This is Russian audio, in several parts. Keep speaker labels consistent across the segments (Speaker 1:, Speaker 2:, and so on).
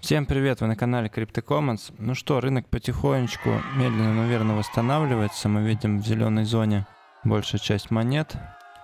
Speaker 1: Всем привет, вы на канале CryptoCommons. Ну что, рынок потихонечку, медленно, но верно восстанавливается. Мы видим в зеленой зоне большая часть монет.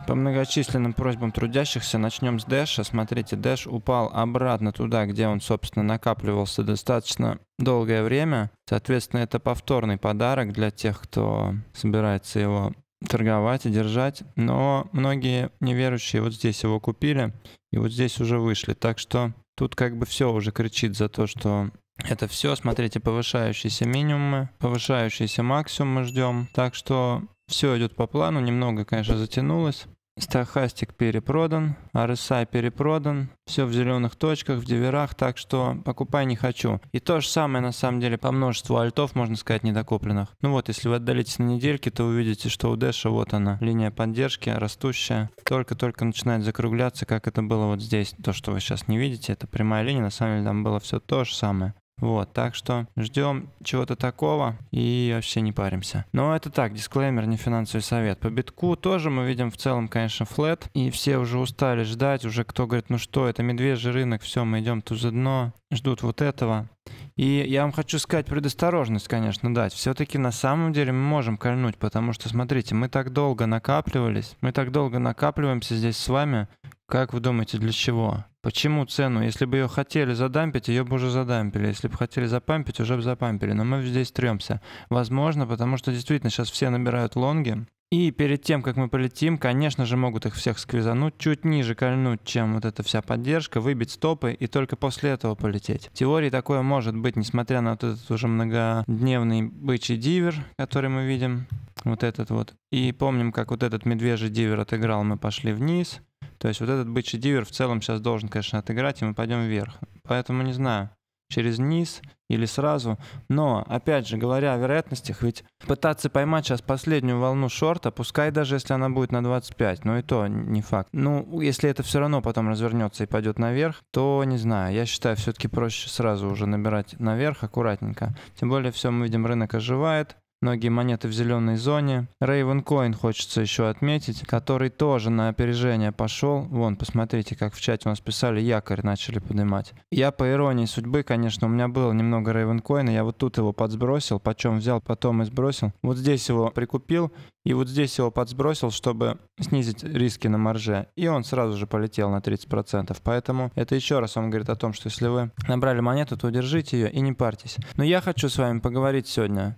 Speaker 1: По многочисленным просьбам трудящихся начнем с Дэша. Смотрите, Дэш упал обратно туда, где он, собственно, накапливался достаточно долгое время. Соответственно, это повторный подарок для тех, кто собирается его торговать и держать, но многие неверующие вот здесь его купили и вот здесь уже вышли. Так что Тут как бы все уже кричит за то, что это все, смотрите, повышающиеся минимумы, повышающиеся максимумы ждем. Так что все идет по плану, немного, конечно, затянулось. Стахастик перепродан, RSI перепродан, все в зеленых точках, в диверах, так что покупай не хочу. И то же самое на самом деле по множеству альтов, можно сказать, недокупленных. Ну вот, если вы отдалитесь на недельки, то увидите, что у Дэша вот она, линия поддержки, растущая, только-только начинает закругляться, как это было вот здесь. То, что вы сейчас не видите, это прямая линия, на самом деле там было все то же самое. Вот, так что ждем чего-то такого и вообще не паримся. Но это так, дисклеймер, не финансовый совет. По битку тоже мы видим в целом, конечно, флет. И все уже устали ждать, уже кто говорит, ну что, это медвежий рынок, все, мы идем тут за дно. Ждут вот этого. И я вам хочу сказать, предосторожность, конечно, дать. Все-таки на самом деле мы можем кольнуть, потому что, смотрите, мы так долго накапливались, мы так долго накапливаемся здесь с вами, как вы думаете, для чего? Почему цену? Если бы ее хотели задампить, ее бы уже задампили. Если бы хотели запампить, уже бы запампили. Но мы здесь трёмся. Возможно, потому что действительно сейчас все набирают лонги. И перед тем, как мы полетим, конечно же, могут их всех сквизануть, чуть ниже кольнуть, чем вот эта вся поддержка, выбить стопы и только после этого полететь. В теории такое может быть, несмотря на вот этот уже многодневный бычий дивер, который мы видим, вот этот вот. И помним, как вот этот медвежий дивер отыграл, мы пошли вниз. То есть вот этот бычий дивер в целом сейчас должен, конечно, отыграть, и мы пойдем вверх. Поэтому не знаю, через низ или сразу. Но, опять же, говоря о вероятностях, ведь пытаться поймать сейчас последнюю волну шорта, пускай даже если она будет на 25, но и то не факт. Ну, если это все равно потом развернется и пойдет наверх, то не знаю. Я считаю, все-таки проще сразу уже набирать наверх аккуратненько. Тем более, все мы видим, рынок оживает. Многие монеты в зеленой зоне. Raven Coin хочется еще отметить, который тоже на опережение пошел. Вон, посмотрите, как в чате у нас писали, якорь начали поднимать. Я по иронии судьбы, конечно, у меня было немного Raven Coin, я вот тут его подсбросил, почем взял, потом и сбросил. Вот здесь его прикупил, и вот здесь его подсбросил, чтобы снизить риски на марже. И он сразу же полетел на 30%. Поэтому это еще раз вам говорит о том, что если вы набрали монету, то держите ее и не парьтесь. Но я хочу с вами поговорить сегодня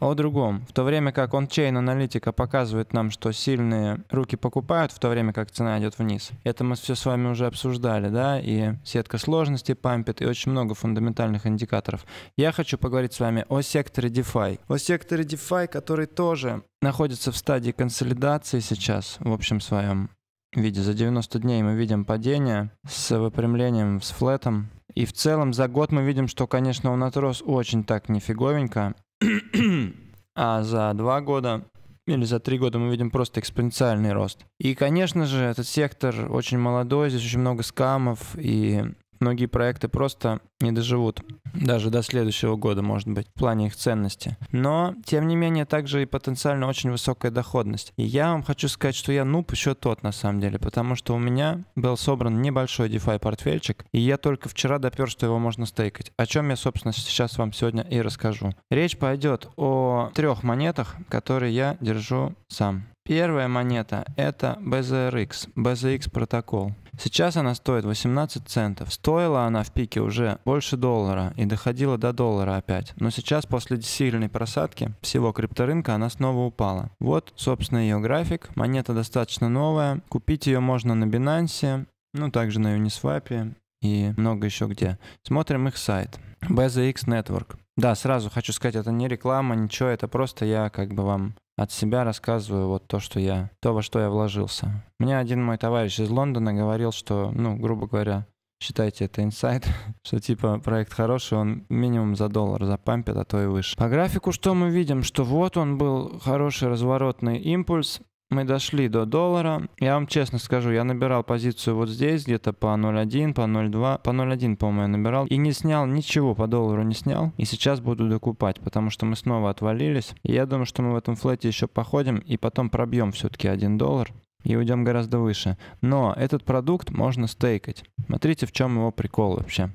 Speaker 1: а о другом. В то время как ончейн-аналитика показывает нам, что сильные руки покупают, в то время как цена идет вниз. Это мы все с вами уже обсуждали, да, и сетка сложности пампит, и очень много фундаментальных индикаторов. Я хочу поговорить с вами о секторе DeFi. О секторе DeFi, который тоже находится в стадии консолидации сейчас, в общем своем виде. За 90 дней мы видим падение с выпрямлением, с флетом. И в целом за год мы видим, что, конечно, он отрос очень так нифиговенько. а за два года или за три года мы видим просто экспоненциальный рост. И, конечно же, этот сектор очень молодой, здесь очень много скамов, и многие проекты просто не доживут. Даже до следующего года, может быть, в плане их ценности. Но, тем не менее, также и потенциально очень высокая доходность. И я вам хочу сказать, что я нуб еще тот, на самом деле, потому что у меня был собран небольшой DeFi портфельчик, и я только вчера допер, что его можно стейкать. О чем я, собственно, сейчас вам сегодня и расскажу. Речь пойдет о трех монетах, которые я держу сам. Первая монета — это BZRX, BZX протокол. Сейчас она стоит 18 центов. Стоила она в пике уже больше доллара и доходила до доллара опять. Но сейчас после сильной просадки всего крипторынка она снова упала. Вот, собственно, ее график. Монета достаточно новая. Купить ее можно на Binance, ну, также на Uniswap и много еще где. Смотрим их сайт. BZX Network. Да, сразу хочу сказать, это не реклама, ничего, это просто я как бы вам от себя рассказываю вот то, что я, то, во что я вложился. Мне один мой товарищ из Лондона говорил, что, ну, грубо говоря, считайте это инсайт, что типа проект хороший, он минимум за доллар запампит, а то и выше. По графику что мы видим? Что вот он был хороший разворотный импульс, мы дошли до доллара. Я вам честно скажу, я набирал позицию вот здесь, где-то по 0.1, по 0.2, по 0.1, по-моему, я набирал. И не снял, ничего по доллару не снял. И сейчас буду докупать, потому что мы снова отвалились. И я думаю, что мы в этом флете еще походим и потом пробьем все-таки 1 доллар и уйдем гораздо выше. Но этот продукт можно стейкать. Смотрите, в чем его прикол вообще.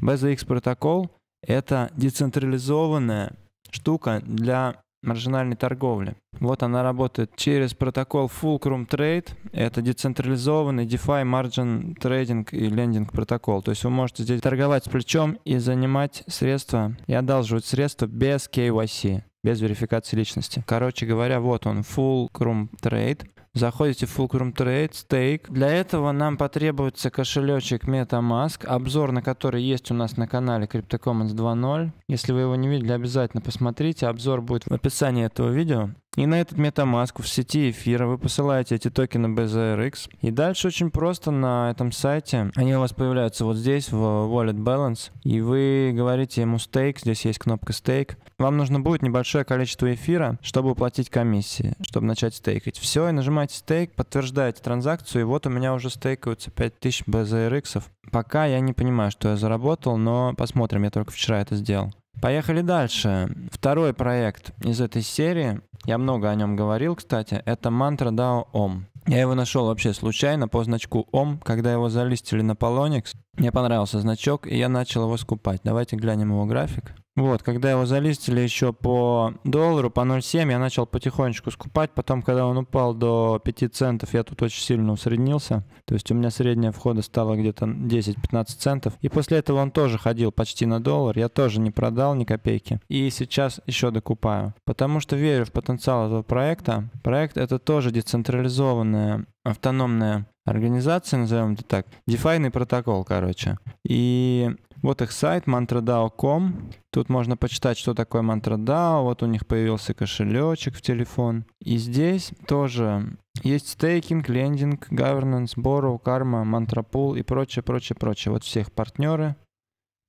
Speaker 1: BZX протокол — это децентрализованная штука для маржинальной торговли. Вот она работает через протокол Fulcrum Trade. Это децентрализованный DeFi Margin Trading и lending протокол. То есть вы можете здесь торговать с плечом и занимать средства и одалживать средства без KYC без верификации личности. Короче говоря, вот он, Fulcrum Trade. Заходите в Fulcrum Trade, Stake. Для этого нам потребуется кошелечек MetaMask, обзор на который есть у нас на канале CryptoCommons 2.0. Если вы его не видели, обязательно посмотрите. Обзор будет в описании этого видео. И на этот MetaMask в сети эфира вы посылаете эти токены BZRX. И дальше очень просто на этом сайте. Они у вас появляются вот здесь, в Wallet Balance. И вы говорите ему стейк, здесь есть кнопка стейк. Вам нужно будет небольшое количество эфира, чтобы уплатить комиссии, чтобы начать стейкать. Все, и нажимаете нажимаете стейк, подтверждаете транзакцию, и вот у меня уже стейкаются 5000 BZRX. Пока я не понимаю, что я заработал, но посмотрим, я только вчера это сделал. Поехали дальше. Второй проект из этой серии, я много о нем говорил, кстати, это мантра DAO OM. Я его нашел вообще случайно по значку OM, когда его залистили на Polonix. Мне понравился значок, и я начал его скупать. Давайте глянем его график. Вот, когда его залистили еще по доллару, по 0,7, я начал потихонечку скупать. Потом, когда он упал до 5 центов, я тут очень сильно усреднился. То есть у меня средняя входа стала где-то 10-15 центов. И после этого он тоже ходил почти на доллар. Я тоже не продал ни копейки. И сейчас еще докупаю. Потому что верю в потенциал этого проекта. Проект это тоже децентрализованная автономная организация, назовем это так, DeFi протокол, короче. И вот их сайт mantradao.com. Тут можно почитать, что такое MantraDAO. Вот у них появился кошелечек в телефон. И здесь тоже есть стейкинг, лендинг, governance, borrow, karma, mantrapool и прочее, прочее, прочее. Вот всех партнеры,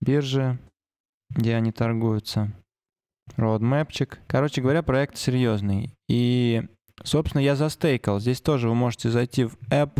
Speaker 1: биржи, где они торгуются. Роудмэпчик. Короче говоря, проект серьезный. И Собственно, я застейкал. Здесь тоже вы можете зайти в app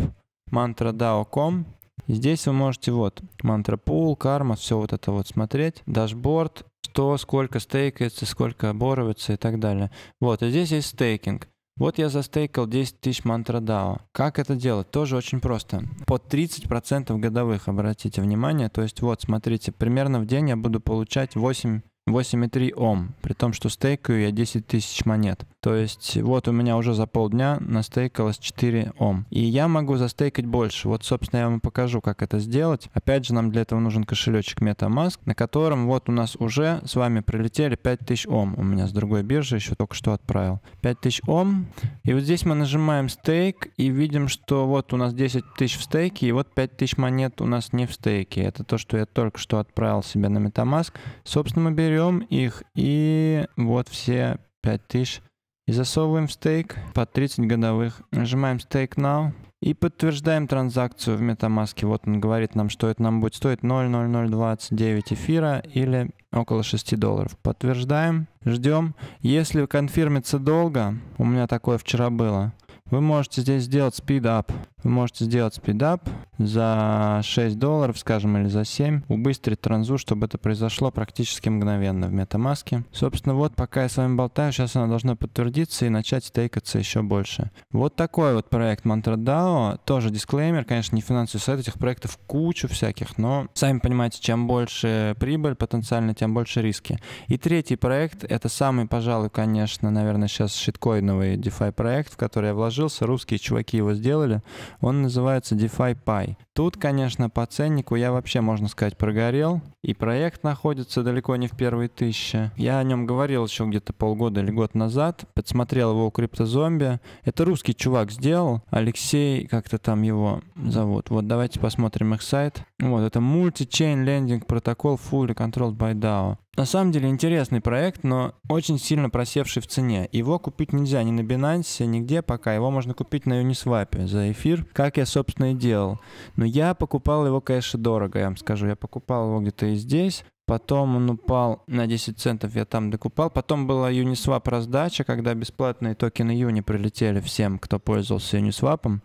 Speaker 1: mantradao.com. Здесь вы можете вот мантра пул, карма, все вот это вот смотреть. Дашборд, что, сколько стейкается, сколько боровится и так далее. Вот, и а здесь есть стейкинг. Вот я застейкал 10 тысяч мантра DAO. Как это делать? Тоже очень просто. По 30% годовых, обратите внимание. То есть вот, смотрите, примерно в день я буду получать 8 8,3 Ом, при том, что стейкаю я 10 тысяч монет. То есть вот у меня уже за полдня настейкалось 4 Ом. И я могу застейкать больше. Вот, собственно, я вам покажу, как это сделать. Опять же, нам для этого нужен кошелечек MetaMask, на котором вот у нас уже с вами прилетели 5000 Ом. У меня с другой биржи еще только что отправил. 5000 Ом. И вот здесь мы нажимаем стейк и видим, что вот у нас 10 тысяч в стейке, и вот 5000 монет у нас не в стейке. Это то, что я только что отправил себе на MetaMask. Собственно, мы берем берем их и вот все 5000 и засовываем стейк по 30 годовых. Нажимаем стейк now и подтверждаем транзакцию в метамаске. Вот он говорит нам, что это нам будет стоить 0,0029 эфира или около 6 долларов. Подтверждаем, ждем. Если конфирмится долго, у меня такое вчера было, вы можете здесь сделать speed up. Вы можете сделать спидап за 6 долларов, скажем, или за 7. Убыстрить транзу, чтобы это произошло практически мгновенно в метамаске. Собственно, вот пока я с вами болтаю, сейчас она должна подтвердиться и начать стейкаться еще больше. Вот такой вот проект MantraDAO. Тоже дисклеймер, конечно, не финансовый совет этих проектов кучу всяких, но сами понимаете, чем больше прибыль потенциально, тем больше риски. И третий проект, это самый, пожалуй, конечно, наверное, сейчас шиткоиновый DeFi проект, в который я вложился. Русские чуваки его сделали. Он называется DeFi Pi. Тут, конечно, по ценнику я вообще, можно сказать, прогорел. И проект находится далеко не в первой тысяче. Я о нем говорил еще где-то полгода или год назад. Подсмотрел его у криптозомби. Это русский чувак сделал. Алексей, как-то там его зовут. Вот давайте посмотрим их сайт. Вот, это Multi-Chain Lending Protocol Fully Controlled by DAO. На самом деле интересный проект, но очень сильно просевший в цене. Его купить нельзя ни на Binance, нигде пока. Его можно купить на Uniswap за эфир, как я, собственно, и делал. Но я покупал его, конечно, дорого, я вам скажу. Я покупал его где-то и здесь. Потом он упал на 10 центов, я там докупал. Потом была Uniswap раздача, когда бесплатные токены Юни прилетели всем, кто пользовался Uniswap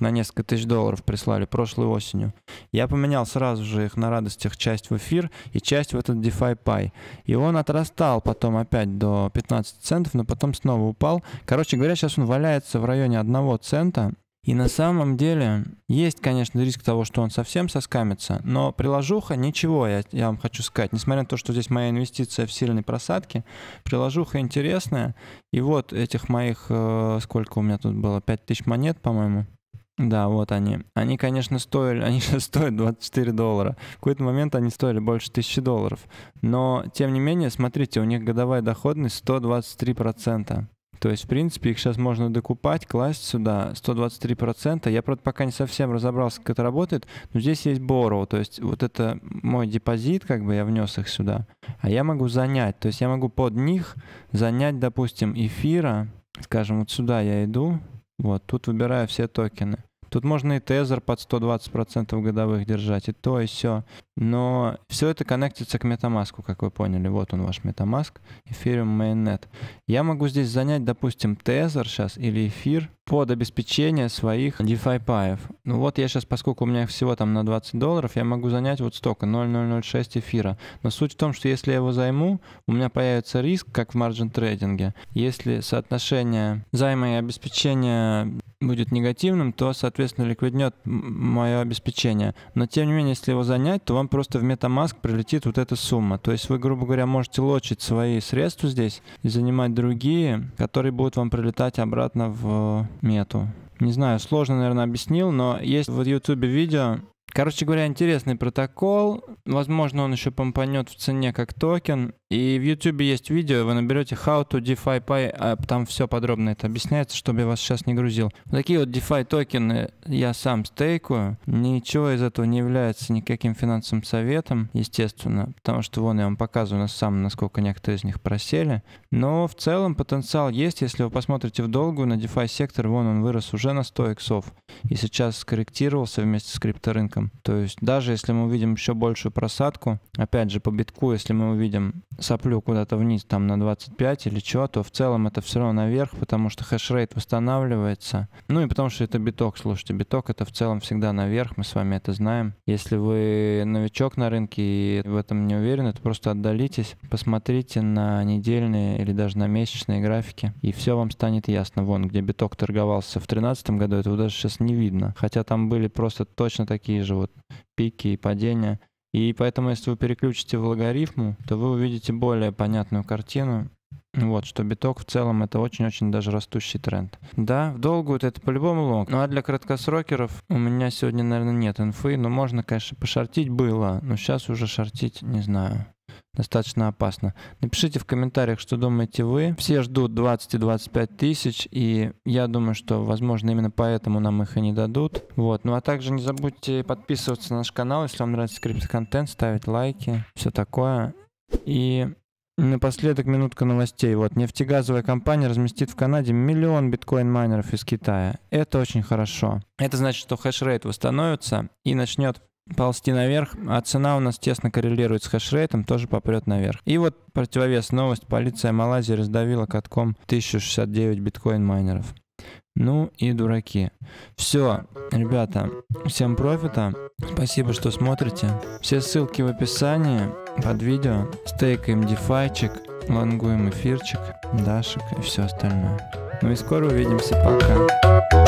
Speaker 1: на несколько тысяч долларов прислали прошлой осенью. Я поменял сразу же их на радостях часть в эфир и часть в этот DeFi Pie. И он отрастал потом опять до 15 центов, но потом снова упал. Короче говоря, сейчас он валяется в районе 1 цента. И на самом деле есть, конечно, риск того, что он совсем соскамится, но приложуха ничего, я, я вам хочу сказать. Несмотря на то, что здесь моя инвестиция в сильной просадке, приложуха интересная. И вот этих моих, э, сколько у меня тут было, 5000 монет, по-моему, да, вот они. Они, конечно, стоили, они сейчас стоят 24 доллара. В какой-то момент они стоили больше 1000 долларов. Но, тем не менее, смотрите, у них годовая доходность 123%. То есть, в принципе, их сейчас можно докупать, класть сюда 123%. Я, правда, пока не совсем разобрался, как это работает, но здесь есть borrow, то есть вот это мой депозит, как бы я внес их сюда, а я могу занять, то есть я могу под них занять, допустим, эфира, скажем, вот сюда я иду, вот, тут выбираю все токены. Тут можно и тезер под 120% годовых держать, и то, и все. Но все это коннектится к метамаску, как вы поняли. Вот он ваш метамаск, Ethereum Mainnet. Я могу здесь занять, допустим, тезер сейчас или эфир под обеспечение своих DeFi паев. Ну вот я сейчас, поскольку у меня всего там на 20 долларов, я могу занять вот столько, 0,006 эфира. Но суть в том, что если я его займу, у меня появится риск, как в марджин трейдинге. Если соотношение займа и обеспечения будет негативным, то, соответственно, ликвиднет мое обеспечение. Но, тем не менее, если его занять, то вам просто в MetaMask прилетит вот эта сумма. То есть вы, грубо говоря, можете лочить свои средства здесь и занимать другие, которые будут вам прилетать обратно в э, мету. Не знаю, сложно, наверное, объяснил, но есть в YouTube видео, Короче говоря, интересный протокол. Возможно, он еще помпанет в цене как токен. И в YouTube есть видео, вы наберете How to DeFi Pay, а там все подробно это объясняется, чтобы я вас сейчас не грузил. Такие вот DeFi токены я сам стейкую. Ничего из этого не является никаким финансовым советом, естественно, потому что вон я вам показываю на сам, насколько некоторые из них просели. Но в целом потенциал есть, если вы посмотрите в долгую на DeFi сектор, вон он вырос уже на 100 иксов. И сейчас скорректировался вместе с крипторынком рынком. То есть даже если мы увидим еще большую просадку, опять же по битку, если мы увидим соплю куда-то вниз там на 25 или что, то в целом это все равно наверх, потому что хешрейт восстанавливается. Ну и потому что это биток, слушайте, биток это в целом всегда наверх, мы с вами это знаем. Если вы новичок на рынке и в этом не уверены, то просто отдалитесь, посмотрите на недельные или даже на месячные графики, и все вам станет ясно. Вон, где биток торговался в 2013 году, этого даже сейчас не видно. Хотя там были просто точно такие же вот пики и падения. И поэтому, если вы переключите в логарифму, то вы увидите более понятную картину, вот, что биток в целом это очень-очень даже растущий тренд. Да, в долгую это по-любому лонг. Ну а для краткосрокеров у меня сегодня, наверное, нет инфы, но можно, конечно, пошортить было, но сейчас уже шортить не знаю достаточно опасно. Напишите в комментариях, что думаете вы. Все ждут 20 и 25 тысяч, и я думаю, что, возможно, именно поэтому нам их и не дадут. Вот. Ну а также не забудьте подписываться на наш канал, если вам нравится крипто-контент, ставить лайки, все такое. И Напоследок минутка новостей. Вот нефтегазовая компания разместит в Канаде миллион биткоин-майнеров из Китая. Это очень хорошо. Это значит, что хешрейт восстановится и начнет ползти наверх, а цена у нас тесно коррелирует с хешрейтом, тоже попрет наверх. И вот противовес новость, полиция Малайзии раздавила катком 1069 биткоин-майнеров. Ну и дураки. Все, ребята, всем профита. Спасибо, что смотрите. Все ссылки в описании под видео. Стейкаем дефайчик, лонгуем эфирчик, дашек и все остальное. Ну и скоро увидимся, пока.